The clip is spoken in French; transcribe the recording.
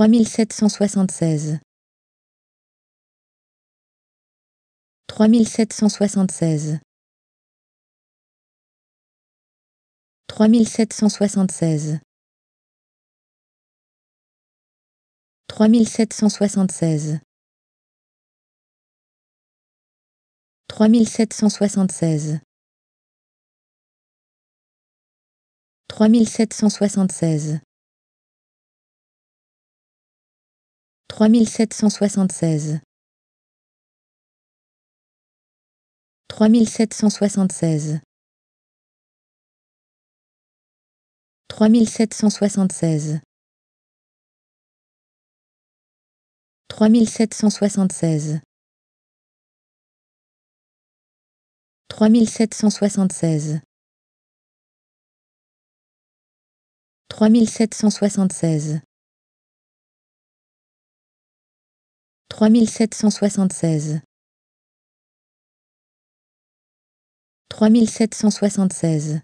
3776 3776 3776 3776 3776 3776 3776 3776 3776 3776 3776 3776 trois mille sept cent soixante-seize trois mille sept cent soixante-seize.